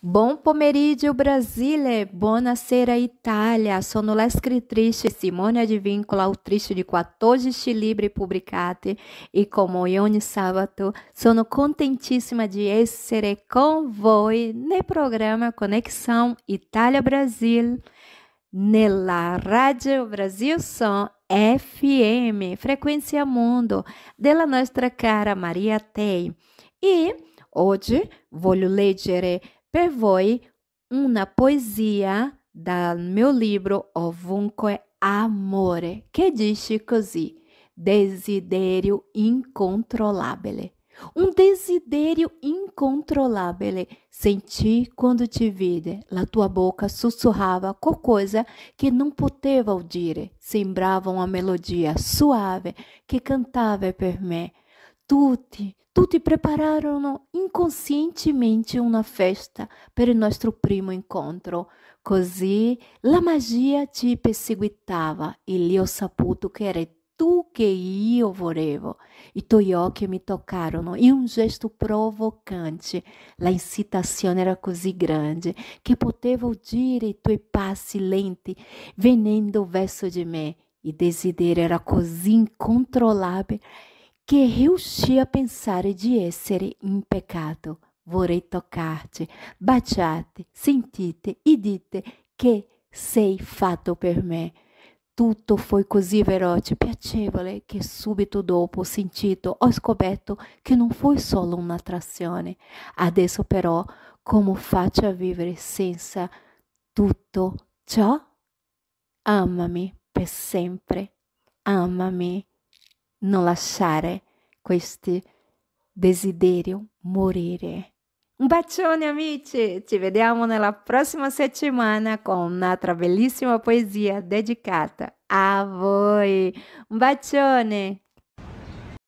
Bom pomeriggio Brasile, buona sera Itália. sono la Simone Advincola, autrice de 14 libri pubblicati e como ogni sabato sono contentissima di essere con voi nel programma Conexão Itália brasil nella Rádio Brasil Som FM, Frequência Mundo, della nostra cara Maria Tei. E hoje vou ler per uma poesia dal meu livro Ovunque Amore, que diz così: Desiderio incontrolabile. Um desiderio incontrolável Senti quando te vide, la tua boca sussurrava coisa que não poteva ouvir. Sembrava uma melodia suave que cantava per me tutti, tutti prepararono inconscientemente una festa per il nostro primo incontro. Così la magia ci perseguitava e lì ho saputo che eri tu che io volevo. I tuoi occhi mi toccarono in un gesto provocante. La incitazione era così grande che potevo udire i tuoi passi lenti venendo verso di me. Il desiderio era così incontrollabile che riuscì a pensare di essere in peccato. Vorrei toccarti, baciarti, sentite e dite che sei fatto per me. Tutto fu così veloce e piacevole che subito dopo ho sentito ho scoperto che non fu solo un'attrazione. Adesso però come faccio a vivere senza tutto ciò? Amami per sempre, amami non lasciare questi desiderio morire. Un bacione amici, ci vediamo nella prossima settimana con un'altra bellissima poesia dedicata a voi. Un bacione!